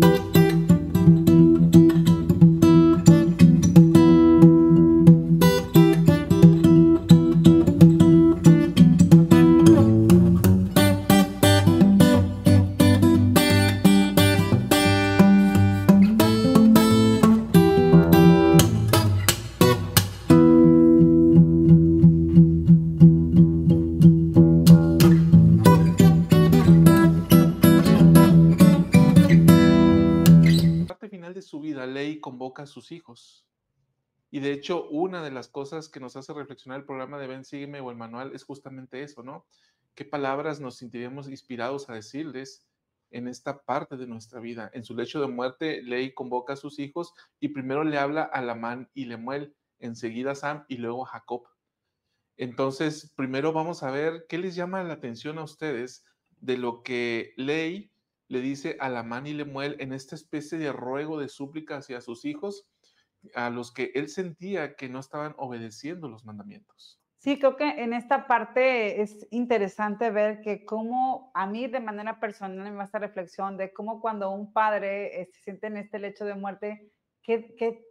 you mm-hmm. una de las cosas que nos hace reflexionar el programa de Ben Sígueme o el manual es justamente eso, ¿no? ¿Qué palabras nos sentiríamos inspirados a decirles en esta parte de nuestra vida? En su lecho de muerte, Ley convoca a sus hijos y primero le habla a Lamán y Lemuel, enseguida Sam y luego a Jacob. Entonces, primero vamos a ver qué les llama la atención a ustedes de lo que Ley le dice a Lamán y Lemuel en esta especie de ruego de súplica hacia sus hijos a los que él sentía que no estaban obedeciendo los mandamientos. Sí, creo que en esta parte es interesante ver que cómo a mí de manera personal me esta reflexión de cómo cuando un padre eh, se siente en este lecho de muerte, ¿qué, qué,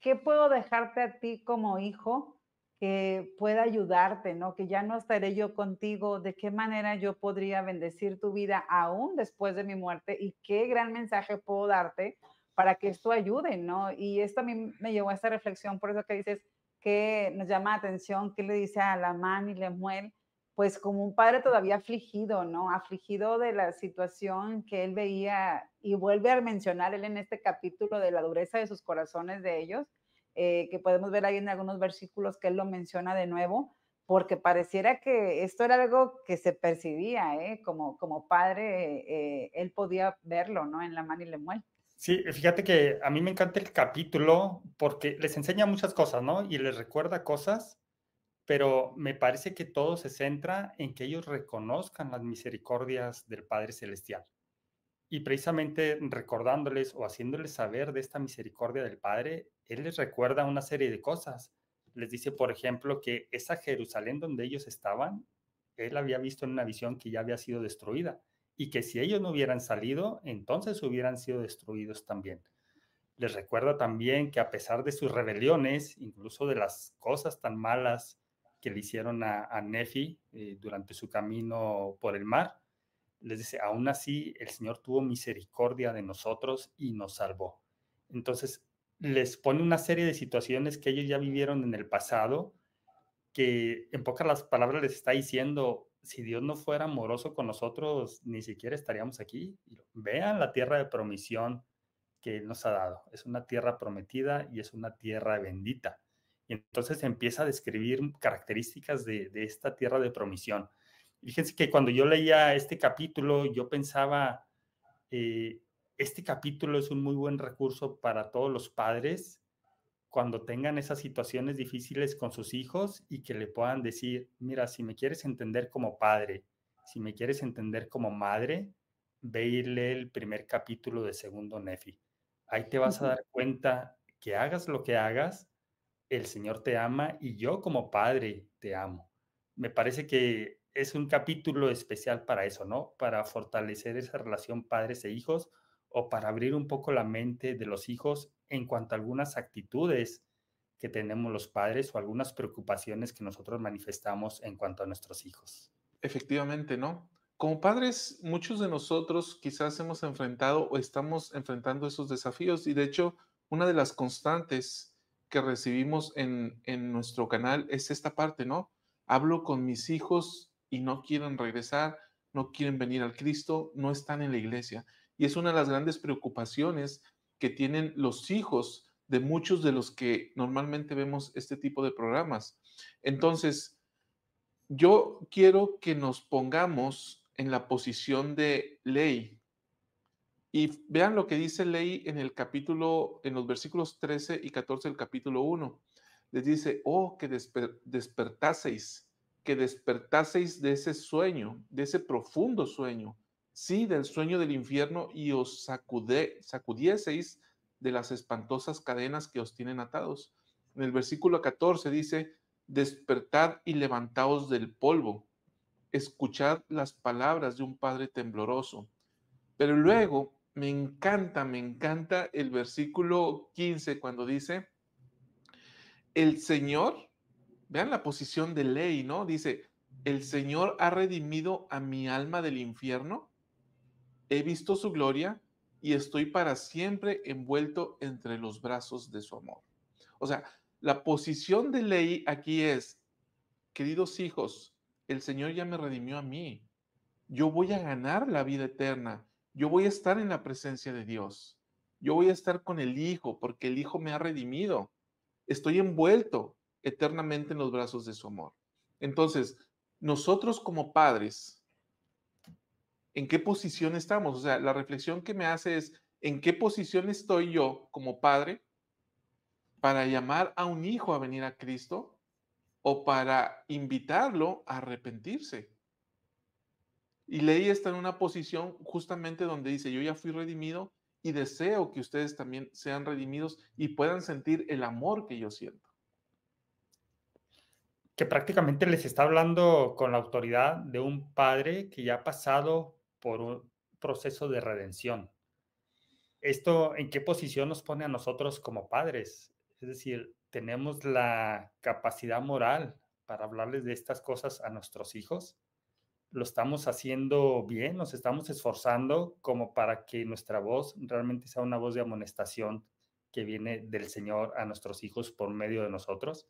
qué puedo dejarte a ti como hijo que pueda ayudarte, ¿no? Que ya no estaré yo contigo, de qué manera yo podría bendecir tu vida aún después de mi muerte y qué gran mensaje puedo darte para que esto ayude, ¿no? Y esto a mí me llevó a esta reflexión, por eso que dices que nos llama la atención, que le dice a la Lamán y Lemuel, pues como un padre todavía afligido, ¿no? Afligido de la situación que él veía y vuelve a mencionar él en este capítulo de la dureza de sus corazones de ellos, eh, que podemos ver ahí en algunos versículos que él lo menciona de nuevo, porque pareciera que esto era algo que se percibía, ¿eh? Como, como padre, eh, él podía verlo, ¿no? En la man y Lemuel. Sí, eh, fíjate que a mí me encanta el capítulo porque les enseña muchas cosas, ¿no? Y les recuerda cosas, pero me parece que todo se centra en que ellos reconozcan las misericordias del Padre Celestial. Y precisamente recordándoles o haciéndoles saber de esta misericordia del Padre, Él les recuerda una serie de cosas. Les dice, por ejemplo, que esa Jerusalén donde ellos estaban, Él había visto en una visión que ya había sido destruida y que si ellos no hubieran salido, entonces hubieran sido destruidos también. Les recuerda también que a pesar de sus rebeliones, incluso de las cosas tan malas que le hicieron a, a Nefi eh, durante su camino por el mar, les dice, aún así el Señor tuvo misericordia de nosotros y nos salvó. Entonces, les pone una serie de situaciones que ellos ya vivieron en el pasado, que en pocas las palabras les está diciendo, si Dios no fuera amoroso con nosotros, ni siquiera estaríamos aquí. Vean la tierra de promisión que nos ha dado. Es una tierra prometida y es una tierra bendita. Y entonces empieza a describir características de, esta tierra de promisión. Fíjense que cuando yo leía este capítulo, yo pensaba, eh, este capítulo es un muy buen recurso para todos los padres cuando tengan esas situaciones difíciles con sus hijos y que le puedan decir, mira, si me quieres entender como padre, si me quieres entender como madre, ve el primer capítulo de Segundo Nefi. Ahí te vas a dar cuenta que hagas lo que hagas, el Señor te ama y yo como padre te amo. Me parece que es un capítulo especial para eso, ¿no? Para fortalecer esa relación padres e hijos, o para abrir un poco la mente de los hijos en cuanto a algunas actitudes que tenemos los padres o algunas preocupaciones que nosotros manifestamos en cuanto a nuestros hijos. Efectivamente, ¿no? Como padres, muchos de nosotros quizás hemos enfrentado o estamos enfrentando esos desafíos y de hecho una de las constantes que recibimos en, en nuestro canal es esta parte, ¿no? Hablo con mis hijos y no quieren regresar, no quieren venir al Cristo, no están en la iglesia. Y es una de las grandes preocupaciones que tienen los hijos de muchos de los que normalmente vemos este tipo de programas. Entonces, yo quiero que nos pongamos en la posición de ley. Y vean lo que dice ley en el capítulo, en los versículos 13 y 14 del capítulo 1. Les dice, oh, que despertaseis, que despertaseis de ese sueño, de ese profundo sueño, sí, del sueño del infierno y os sacudieseis de las espantosas cadenas que os tienen atados. En el versículo 14 dice, despertad y levantaos del polvo, escuchad las palabras de un padre tembloroso. Pero luego me encanta, me encanta el versículo 15 cuando dice, el Señor, vean la posición de ley, ¿no? Dice, el Señor ha redimido a mi alma del infierno He visto su gloria y estoy para siempre envuelto entre los brazos de su amor. O sea, la posición de ley aquí es, queridos hijos, el Señor ya me redimió a mí. Yo voy a ganar la vida eterna. Yo voy a estar en la presencia de Dios. Yo voy a estar con el Hijo porque el Hijo me ha redimido. Estoy envuelto eternamente en los brazos de su amor. Entonces, nosotros como padres, en qué posición estamos. O sea, la reflexión que me hace es, ¿en qué posición estoy yo como padre para llamar a un hijo a venir a Cristo o para invitarlo a arrepentirse? Y Leí está en una posición justamente donde dice, yo ya fui redimido y deseo que ustedes también sean redimidos y puedan sentir el amor que yo siento. Que prácticamente les está hablando con la autoridad de un padre que ya ha pasado por un proceso de redención. ¿Esto en qué posición nos pone a nosotros como padres? Es decir, ¿tenemos la capacidad moral para hablarles de estas cosas a nuestros hijos? ¿Lo estamos haciendo bien? ¿Nos estamos esforzando como para que nuestra voz realmente sea una voz de amonestación que viene del Señor a nuestros hijos por medio de nosotros?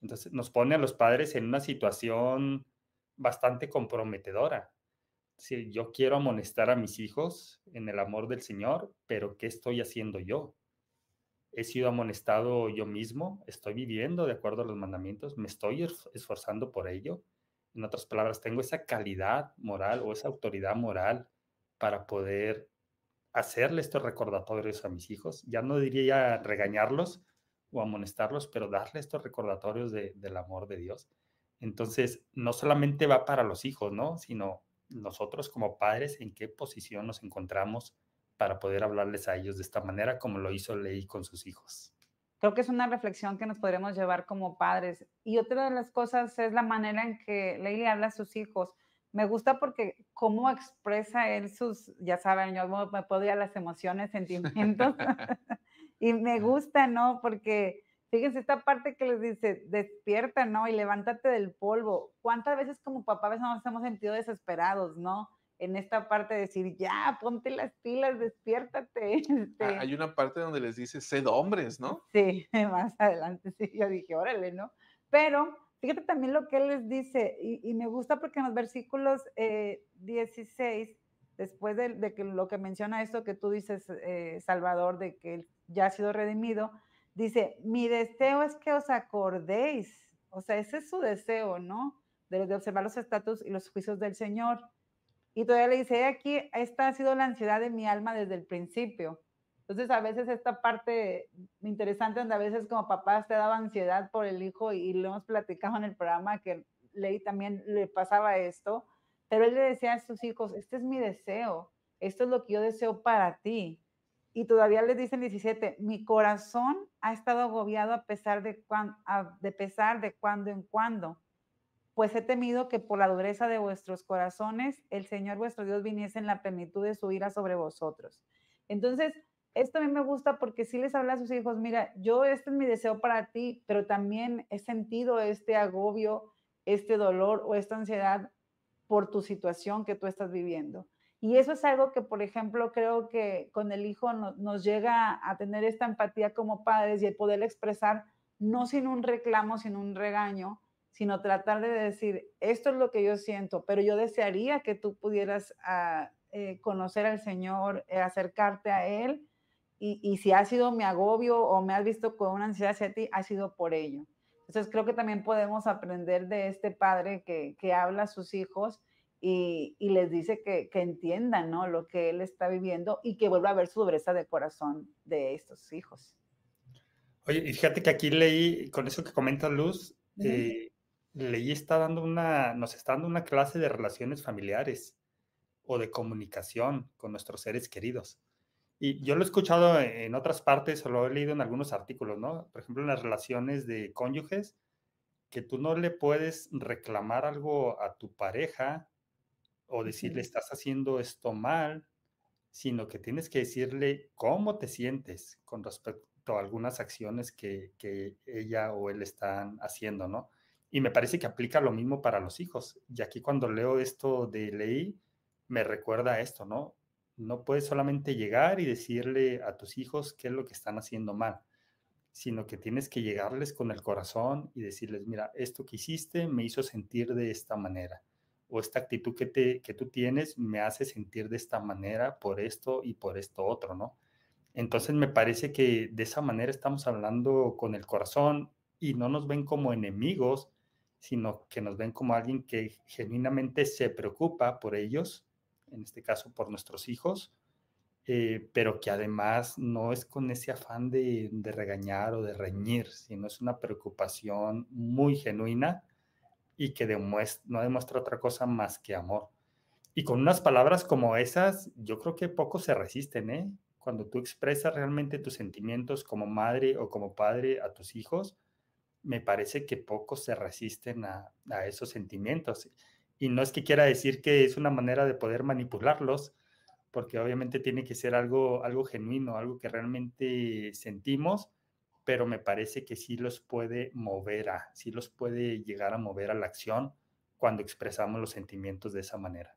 Entonces nos pone a los padres en una situación bastante comprometedora, si yo quiero amonestar a mis hijos en el amor del Señor, pero ¿qué estoy haciendo yo? he sido amonestado yo mismo, estoy viviendo de acuerdo a los mandamientos, me estoy esforzando por ello. En otras palabras, tengo esa calidad moral o esa autoridad moral para poder hacerle estos recordatorios a mis hijos. Ya no diría regañarlos o amonestarlos, pero darle estos recordatorios del amor de Dios. Entonces, no solamente va para los hijos, ¿no? Sino nosotros como padres en qué posición nos encontramos para poder hablarles a ellos de esta manera, como lo hizo Ley con sus hijos. Creo que es una reflexión que nos podremos llevar como padres. Y otra de las cosas es la manera en que Ley habla a sus hijos. Me gusta porque cómo expresa él sus, ya saben, yo me podía las emociones, sentimientos. y me gusta, ¿no? Porque Fíjense esta parte que les dice, despierta, ¿no? Y levántate del polvo. ¿Cuántas veces como papá a veces nos hemos sentido desesperados, ¿no? En esta parte de decir, ya, ponte las pilas, despiértate. Ah, este hay una parte donde les dice, sed hombres, ¿no? Sí, más adelante, sí, yo dije, órale, ¿no? Pero fíjate también lo que él les dice, y, me gusta porque en los versículos 16, eh, después de, que lo que menciona esto que tú dices, eh, Salvador, de que él ya ha sido redimido, Dice, mi deseo es que os acordéis, o sea, ese es su deseo, ¿no? De, observar los estatus y los juicios del Señor. Y todavía le dice, aquí, esta ha sido la ansiedad de mi alma desde el principio. Entonces, a veces esta parte interesante, donde a veces como papás te daba ansiedad por el hijo y lo hemos platicado en el programa que Ley también le pasaba esto, pero él le decía a sus hijos, este es mi deseo, esto es lo que yo deseo para ti y todavía les dicen 17, mi corazón ha estado agobiado a pesar de, cuan, de pesar de cuando en cuando, pues he temido que por la dureza de vuestros corazones el Señor vuestro Dios viniese en la plenitud de su ira sobre vosotros. Entonces, esto a mí me gusta porque si les habla a sus hijos, mira, yo este es mi deseo para ti, pero también he sentido este agobio, este dolor o esta ansiedad por tu situación que tú estás viviendo. Y eso es algo que, por ejemplo, creo que con el hijo nos llega a tener esta empatía como padres y el poder expresar, no sin un reclamo, sin un regaño, sino tratar de decir, esto es lo que yo siento, pero yo desearía que tú pudieras ah, eh, conocer al Señor, eh, acercarte a Él, y, si ha sido mi agobio o me has visto con una ansiedad hacia ti, ha sido por ello. Entonces creo que también podemos aprender de este padre que, que habla a sus hijos y, les dice que, que, entiendan ¿no? lo que él está viviendo y que vuelva a ver su dureza de corazón de estos hijos. Oye, y fíjate que aquí leí, con eso que comenta Luz, eh, leí está dando una, nos está dando una clase de relaciones familiares o de comunicación con nuestros seres queridos. Y yo lo he escuchado en otras partes o lo he leído en algunos artículos, ¿no? Por ejemplo, en las relaciones de cónyuges, que tú no le puedes reclamar algo a tu pareja o decirle estás haciendo esto mal, sino que tienes que decirle cómo te sientes con respecto a algunas acciones que, ella o él están haciendo, ¿no? Y me parece que aplica lo mismo para los hijos. Y aquí cuando leo esto de ley, me recuerda esto, ¿no? No puedes solamente llegar y decirle a tus hijos qué es lo que están haciendo mal, sino que tienes que llegarles con el corazón y decirles, mira, esto que hiciste me hizo sentir de esta manera o esta actitud que, te, que tú tienes me hace sentir de esta manera por esto y por esto otro, ¿no? Entonces me parece que de esa manera estamos hablando con el corazón y no nos ven como enemigos, sino que nos ven como alguien que genuinamente se preocupa por ellos, en este caso por nuestros hijos, eh, pero que además no es con ese afán de, de regañar o de reñir, sino es una preocupación muy genuina y que no demuestra otra cosa más que amor. Y con unas palabras como esas, yo creo que pocos se resisten, ¿eh? Cuando tú expresas realmente tus sentimientos como madre o como padre a tus hijos, me parece que pocos se resisten a, esos sentimientos. Y no es que quiera decir que es una manera de poder manipularlos, porque obviamente tiene que ser algo, algo genuino, algo que realmente sentimos pero me parece que sí los puede mover a, sí los puede llegar a mover a la acción cuando expresamos los sentimientos de esa manera.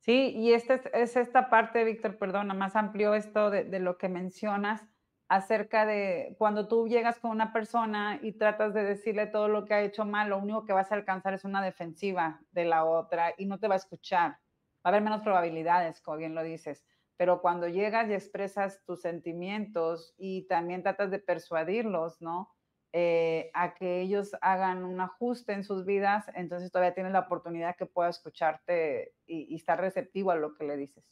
Sí, y esta es esta parte, Víctor, perdona, más amplio esto de, de, lo que mencionas acerca de cuando tú llegas con una persona y tratas de decirle todo lo que ha hecho mal, lo único que vas a alcanzar es una defensiva de la otra y no te va a escuchar. Va a haber menos probabilidades, como bien lo dices pero cuando llegas y expresas tus sentimientos y también tratas de persuadirlos, ¿no? Eh, a que ellos hagan un ajuste en sus vidas, entonces todavía tienes la oportunidad que pueda escucharte y, estar receptivo a lo que le dices.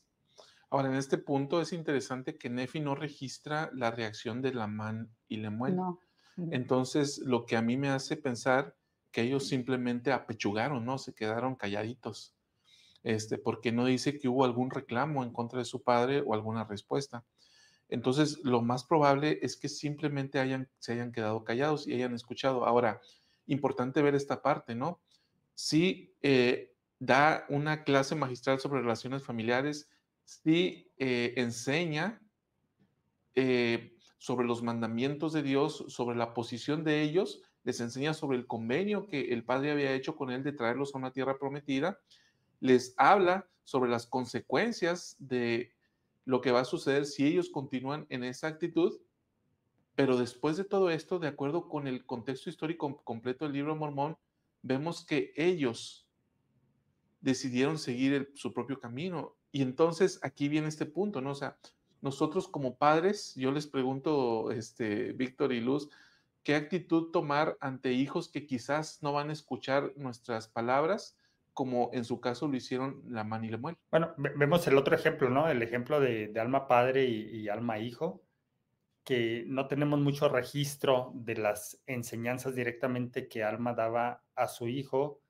Ahora, en este punto es interesante que Nefi no registra la reacción de Lamán y Lemuel. No. Entonces, lo que a mí me hace pensar que ellos simplemente apechugaron, ¿no? Se quedaron calladitos. Este, porque no dice que hubo algún reclamo en contra de su padre o alguna respuesta. Entonces, lo más probable es que simplemente se hayan quedado callados y hayan escuchado. Ahora, importante ver esta parte, ¿no? Si eh, da una clase magistral sobre relaciones familiares, si eh, enseña eh, sobre los mandamientos de Dios, sobre la posición de ellos, les enseña sobre el convenio que el padre había hecho con él de traerlos a una tierra prometida les habla sobre las consecuencias de lo que va a suceder si ellos continúan en esa actitud. Pero después de todo esto, de acuerdo con el contexto histórico completo del libro Mormón, vemos que ellos decidieron seguir su propio camino. Y entonces aquí viene este punto, ¿no? O sea, nosotros como padres, yo les pregunto, este, Víctor y Luz, ¿qué actitud tomar ante hijos que quizás no van a escuchar nuestras palabras? como en su caso lo hicieron la man y Lemuel. Bueno, vemos el otro ejemplo, ¿no? El ejemplo de, alma padre y, alma hijo, que no tenemos mucho registro de las enseñanzas directamente que alma daba a su hijo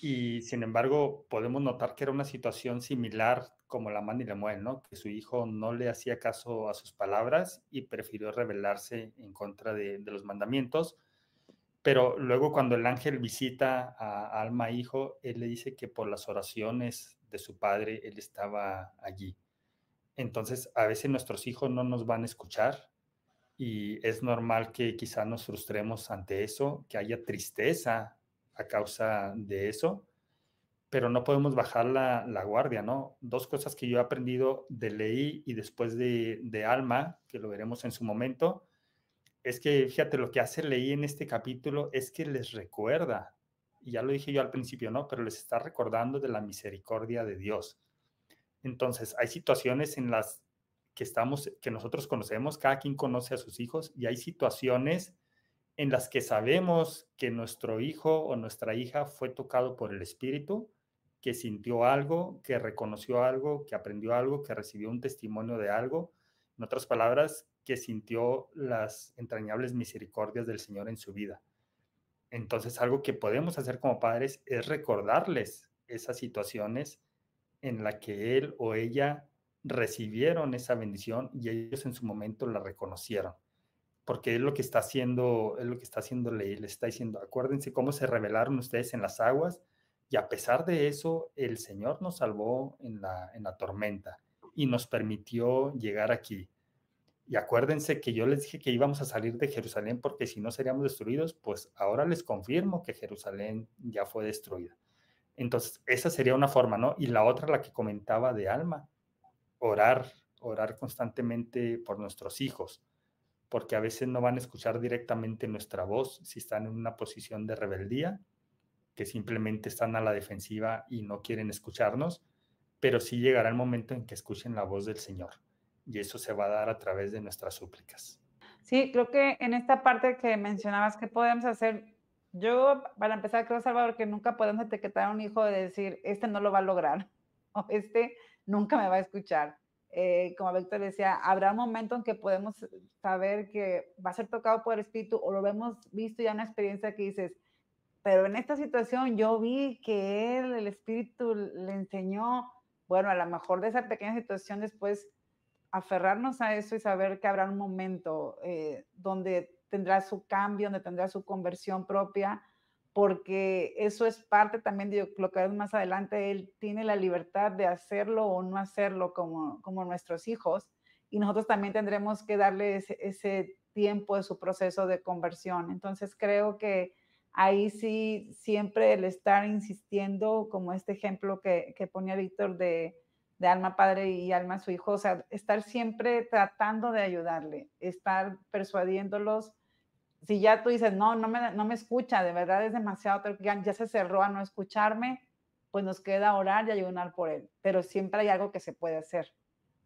y sin embargo podemos notar que era una situación similar como la man y Lemuel, ¿no? Que su hijo no le hacía caso a sus palabras y prefirió rebelarse en contra de los mandamientos pero luego cuando el ángel visita a Alma Hijo, él le dice que por las oraciones de su padre, él estaba allí. Entonces, a veces nuestros hijos no nos van a escuchar y es normal que quizá nos frustremos ante eso, que haya tristeza a causa de eso, pero no podemos bajar la, guardia, ¿no? Dos cosas que yo he aprendido de ley y después de Alma, que lo veremos en su momento, es que fíjate, lo que hace Leí en este capítulo es que les recuerda, y ya lo dije yo al principio, ¿no? Pero les está recordando de la misericordia de Dios. Entonces, hay situaciones en las que estamos, que nosotros conocemos, cada quien conoce a sus hijos, y hay situaciones en las que sabemos que nuestro hijo o nuestra hija fue tocado por el Espíritu, que sintió algo, que reconoció algo, que aprendió algo, que recibió un testimonio de algo, otras palabras, que sintió las entrañables misericordias del Señor en su vida. Entonces, algo que podemos hacer como padres es recordarles esas situaciones en la que él o ella recibieron esa bendición y ellos en su momento la reconocieron. Porque es lo que está haciendo, es lo que está haciendo le, está diciendo, acuérdense cómo se revelaron ustedes en las aguas y a pesar de eso, el Señor nos salvó en la, en la tormenta y nos permitió llegar aquí. Y acuérdense que yo les dije que íbamos a salir de Jerusalén porque si no seríamos destruidos, pues ahora les confirmo que Jerusalén ya fue destruida. Entonces, esa sería una forma, ¿no? Y la otra, la que comentaba de alma, orar, orar constantemente por nuestros hijos, porque a veces no van a escuchar directamente nuestra voz si están en una posición de rebeldía, que simplemente están a la defensiva y no quieren escucharnos pero sí llegará el momento en que escuchen la voz del Señor. Y eso se va a dar a través de nuestras súplicas. Sí, creo que en esta parte que mencionabas, que podemos hacer? Yo, para empezar, creo, Salvador, que nunca podemos etiquetar a un hijo de decir, este no lo va a lograr, o este nunca me va a escuchar. Eh, como Víctor decía, habrá un momento en que podemos saber que va a ser tocado por el Espíritu o lo hemos visto ya una experiencia que dices, pero en esta situación yo vi que él, el Espíritu, le enseñó bueno, a lo mejor de esa pequeña situación después aferrarnos a eso y saber que habrá un momento eh, donde tendrá su cambio, donde tendrá su conversión propia, porque eso es parte también de lo que más adelante, él tiene la libertad de hacerlo o no hacerlo como, como nuestros hijos, y nosotros también tendremos que darle ese tiempo de su proceso de conversión. Entonces creo que ahí sí siempre el estar insistiendo, como este ejemplo que, que ponía Víctor de, alma padre y alma su hijo, o sea, estar siempre tratando de ayudarle, estar persuadiéndolos. Si ya tú dices, no, no me, no me escucha, de verdad es demasiado, ya, ya se cerró a no escucharme, pues nos queda orar y ayunar por él, pero siempre hay algo que se puede hacer.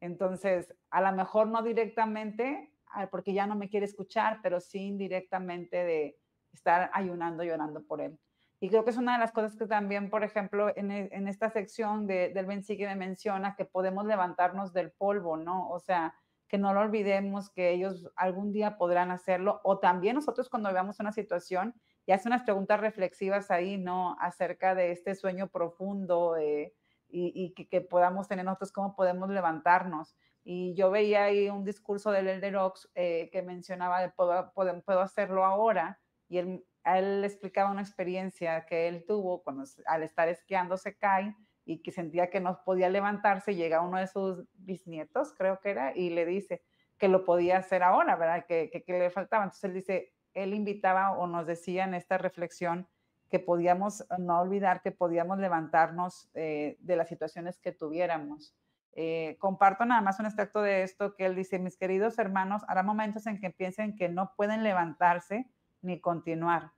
Entonces, a lo mejor no directamente, ah, porque ya no me quiere escuchar, pero sí indirectamente de, estar ayunando, llorando por él. Y creo que es una de las cosas que también, por ejemplo, en, e, en esta sección de, del Ben sigue me menciona, que podemos levantarnos del polvo, ¿no? O sea, que no lo olvidemos, que ellos algún día podrán hacerlo, o también nosotros cuando veamos una situación y hace unas preguntas reflexivas ahí, ¿no? Acerca de este sueño profundo eh, y, y que, podamos tener nosotros, cómo podemos levantarnos. Y yo veía ahí un discurso del Elder Ox eh, que mencionaba puedo, puedo, puedo hacerlo ahora, y él, él explicaba una experiencia que él tuvo cuando al estar esquiando se cae y que sentía que no podía levantarse, llega uno de sus bisnietos, creo que era, y le dice que lo podía hacer ahora, ¿verdad? Que, le faltaba. Entonces él dice, él invitaba o nos decía en esta reflexión que podíamos eh, no olvidar que podíamos levantarnos eh, de las situaciones que tuviéramos. Eh, comparto nada más un extracto de esto que él dice, mis queridos hermanos, hará momentos en que piensen que no pueden levantarse ni continuar.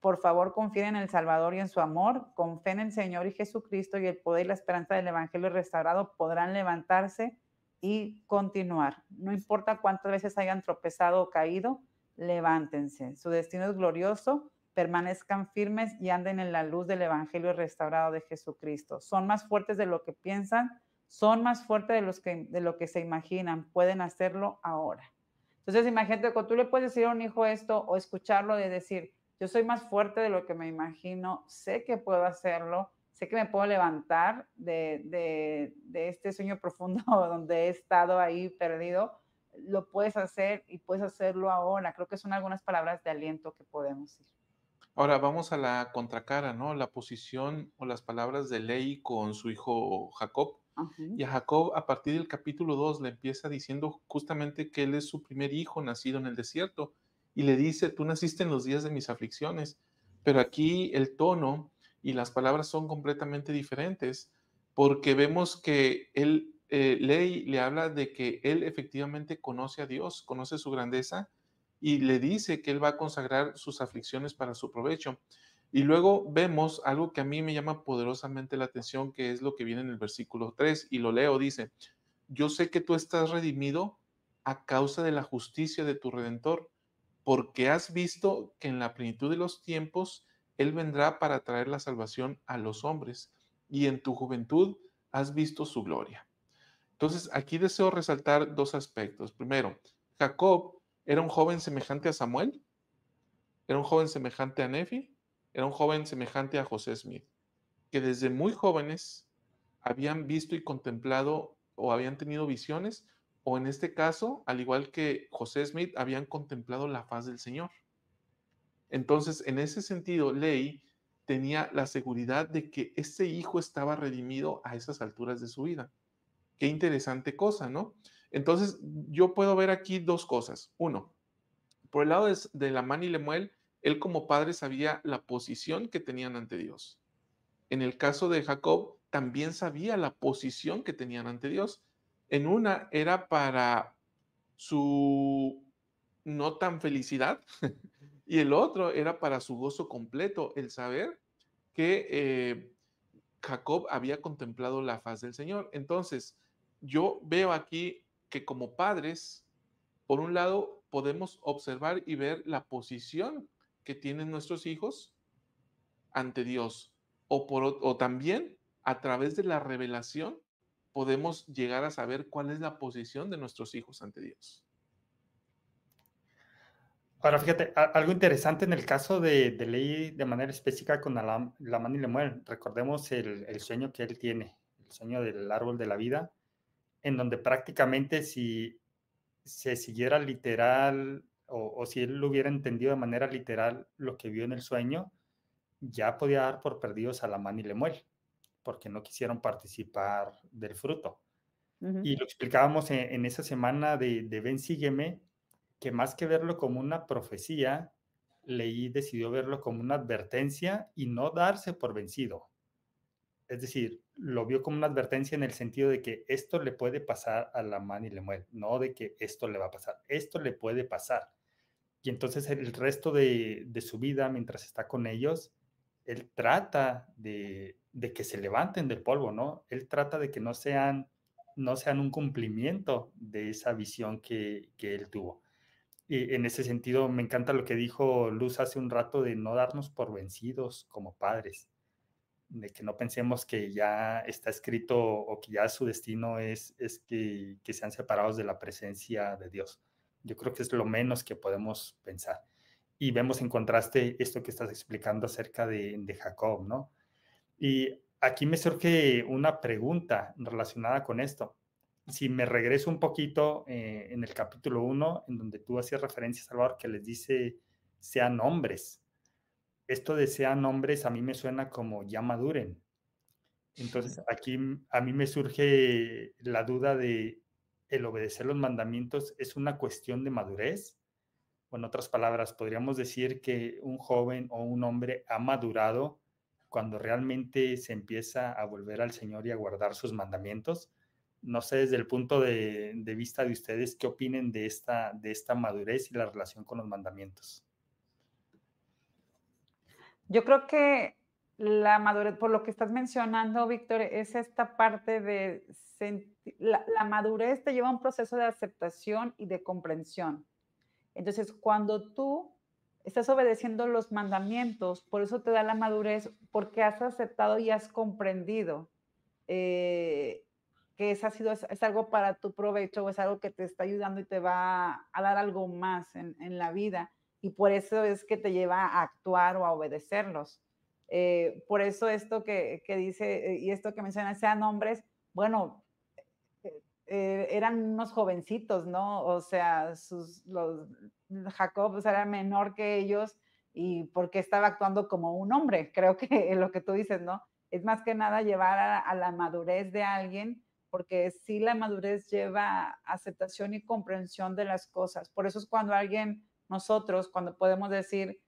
Por favor, confíen en el Salvador y en su amor, confíen en el Señor y Jesucristo y el poder y la esperanza del Evangelio restaurado podrán levantarse y continuar. No importa cuántas veces hayan tropezado o caído, levántense. Su destino es glorioso, permanezcan firmes y anden en la luz del Evangelio restaurado de Jesucristo. Son más fuertes de lo que piensan, son más fuertes de, los que, de lo que se imaginan, pueden hacerlo ahora. Entonces, imagínate, cuando tú le puedes decir a un hijo esto o escucharlo de decir, yo soy más fuerte de lo que me imagino, sé que puedo hacerlo, sé que me puedo levantar de, este sueño profundo donde he estado ahí perdido, lo puedes hacer y puedes hacerlo ahora. Creo que son algunas palabras de aliento que podemos ir. Ahora vamos a la contracara, ¿no? La posición o las palabras de Ley con su hijo Jacob. Y a Jacob a partir del capítulo 2 le empieza diciendo justamente que él es su primer hijo nacido en el desierto y le dice, tú naciste en los días de mis aflicciones, pero aquí el tono y las palabras son completamente diferentes porque vemos que él, eh, Ley le habla de que él efectivamente conoce a Dios, conoce su grandeza y le dice que él va a consagrar sus aflicciones para su provecho. Y luego vemos algo que a mí me llama poderosamente la atención, que es lo que viene en el versículo 3, y lo leo, dice, yo sé que tú estás redimido a causa de la justicia de tu redentor, porque has visto que en la plenitud de los tiempos Él vendrá para traer la salvación a los hombres, y en tu juventud has visto su gloria. Entonces, aquí deseo resaltar dos aspectos. Primero, Jacob era un joven semejante a Samuel, era un joven semejante a Nefi, era un joven semejante a José Smith, que desde muy jóvenes habían visto y contemplado o habían tenido visiones, o en este caso, al igual que José Smith, habían contemplado la faz del Señor. Entonces, en ese sentido, Ley tenía la seguridad de que ese hijo estaba redimido a esas alturas de su vida. Qué interesante cosa, ¿no? Entonces, yo puedo ver aquí dos cosas. Uno, por el lado de, de Lamán y Lemuel, él como padre sabía la posición que tenían ante Dios. En el caso de Jacob, también sabía la posición que tenían ante Dios. En una era para su no tan felicidad y el otro era para su gozo completo, el saber que eh, Jacob había contemplado la faz del Señor. Entonces, yo veo aquí que como padres, por un lado, podemos observar y ver la posición tienen nuestros hijos ante Dios. O, por, o también a través de la revelación podemos llegar a saber cuál es la posición de nuestros hijos ante Dios. Ahora, fíjate, algo interesante en el caso de, de Ley de manera específica con la mano y mueren Recordemos el, el, sueño que él tiene, el sueño del árbol de la vida, en donde prácticamente si se siguiera literal o, si él lo hubiera entendido de manera literal lo que vio en el sueño, ya podía dar por perdidos a la Lamán y Lemuel, porque no quisieron participar del fruto. Y lo explicábamos e, en, esa semana de, de, Ven, sígueme, que más que verlo como una profecía, Leí decidió verlo como una advertencia y no darse por vencido. Es decir, lo vio como una advertencia en el sentido de que esto le puede pasar a la mano y Lemuel, no de que esto le va a pasar, esto le puede pasar. Y entonces el resto de, su vida, mientras está con ellos, él trata de, que se levanten del polvo, ¿no? Él trata de que no sean, no sean un cumplimiento de esa visión que, él tuvo. Y en ese sentido, me encanta lo que dijo Luz hace un rato de no darnos por vencidos como padres, de que no pensemos que ya está escrito o que ya su destino es, que, que sean separados de la presencia de Dios. Yo creo que es lo menos que podemos pensar. Y vemos en contraste esto que estás explicando acerca de, Jacob, ¿no? Y aquí me surge una pregunta relacionada con esto. Si me regreso un poquito eh, en el capítulo 1, en donde tú hacías referencia, Salvador, que les dice, sean hombres. Esto de sean hombres a mí me suena como ya maduren. Entonces, aquí a mí me surge la duda de el obedecer los mandamientos es una cuestión de madurez? O en otras palabras, podríamos decir que un joven o un hombre ha madurado cuando realmente se empieza a volver al Señor y a guardar sus mandamientos. No sé desde el punto de, vista de ustedes qué opinen de esta, de esta madurez y la relación con los mandamientos. Yo creo que la madurez, por lo que estás mencionando, Víctor, es esta parte de la, madurez te lleva a un proceso de aceptación y de comprensión. Entonces, cuando tú estás obedeciendo los mandamientos, por eso te da la madurez, porque has aceptado y has comprendido eh, que es, ha sido, es, algo para tu provecho o es algo que te está ayudando y te va a dar algo más en, en la vida. Y por eso es que te lleva a actuar o a obedecerlos. Eh, por eso esto que, que dice eh, y esto que menciona, sean hombres, bueno, eh, eran unos jovencitos, ¿no? O sea, sus, los, Jacob pues, era menor que ellos y porque estaba actuando como un hombre, creo que lo que tú dices, ¿no? Es más que nada llevar a, la madurez de alguien, porque sí la madurez lleva aceptación y comprensión de las cosas. Por eso es cuando alguien, nosotros, cuando podemos decir,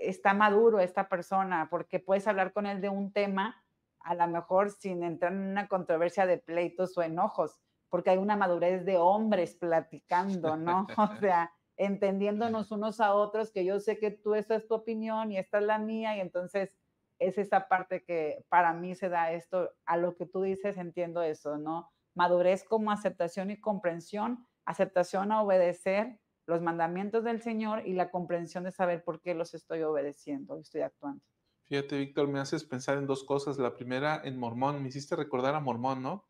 está maduro esta persona, porque puedes hablar con él de un tema, a lo mejor sin entrar en una controversia de pleitos o enojos, porque hay una madurez de hombres platicando, ¿no? O sea, entendiéndonos unos a otros, que yo sé que tú esta es tu opinión y esta es la mía, y entonces es esa parte que para mí se da esto, a lo que tú dices entiendo eso, ¿no? Madurez como aceptación y comprensión, aceptación a obedecer, los mandamientos del Señor y la comprensión de saber por qué los estoy obedeciendo y estoy actuando. Fíjate, Víctor, me haces pensar en dos cosas. La primera, en Mormón, me hiciste recordar a Mormón, ¿no?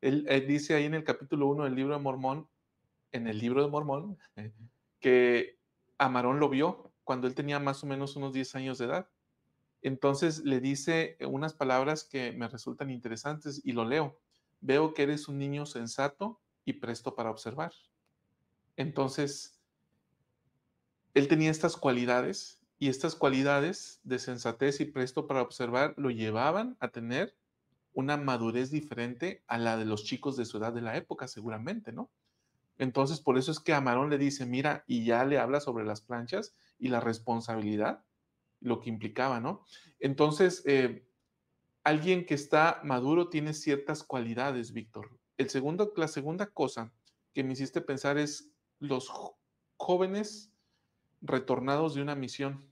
Él, dice ahí en el capítulo 1 del libro de Mormón, en el libro de Mormón, eh, que Amarón lo vio cuando él tenía más o menos unos 10 años de edad. Entonces le dice unas palabras que me resultan interesantes y lo leo. Veo que eres un niño sensato y presto para observar. Entonces, él tenía estas cualidades y estas cualidades de sensatez y presto para observar lo llevaban a tener una madurez diferente a la de los chicos de su edad de la época, seguramente, ¿no? Entonces, por eso es que Amarón le dice, mira, y ya le habla sobre las planchas y la responsabilidad, lo que implicaba, ¿no? Entonces, eh, alguien que está maduro tiene ciertas cualidades, Víctor. la segunda cosa que me hiciste pensar es los jóvenes retornados de una misión.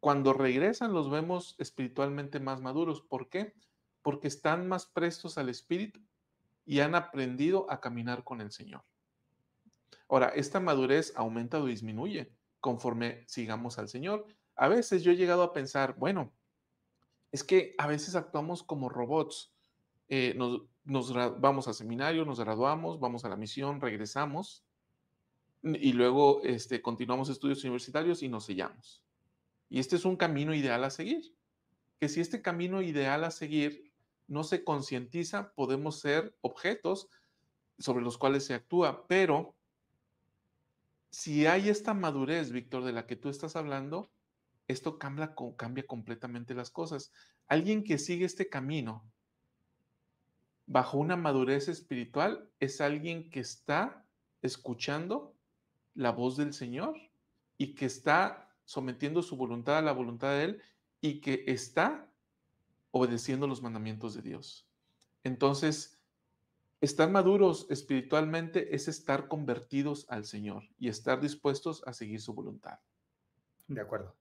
Cuando regresan los vemos espiritualmente más maduros. ¿Por qué? Porque están más prestos al Espíritu y han aprendido a caminar con el Señor. Ahora, esta madurez aumenta o disminuye conforme sigamos al Señor. A veces yo he llegado a pensar, bueno, es que a veces actuamos como robots. Eh, nos, nos vamos a seminario, nos graduamos, vamos a la misión, regresamos Mm, y luego este, continuamos estudios universitarios y nos sellamos. Y este es un camino ideal a seguir. Que si este camino ideal a seguir no se concientiza, podemos ser objetos sobre los cuales se actúa, pero si hay esta madurez, Víctor, de la que tú estás hablando, esto cambia, cambia completamente las cosas. Alguien que sigue este camino bajo una madurez espiritual es alguien que está escuchando la voz del Señor y que está sometiendo su voluntad a la voluntad de Él y que está obedeciendo los mandamientos de Dios. Entonces, estar maduros espiritualmente es estar convertidos al Señor y estar dispuestos a seguir su voluntad. De acuerdo.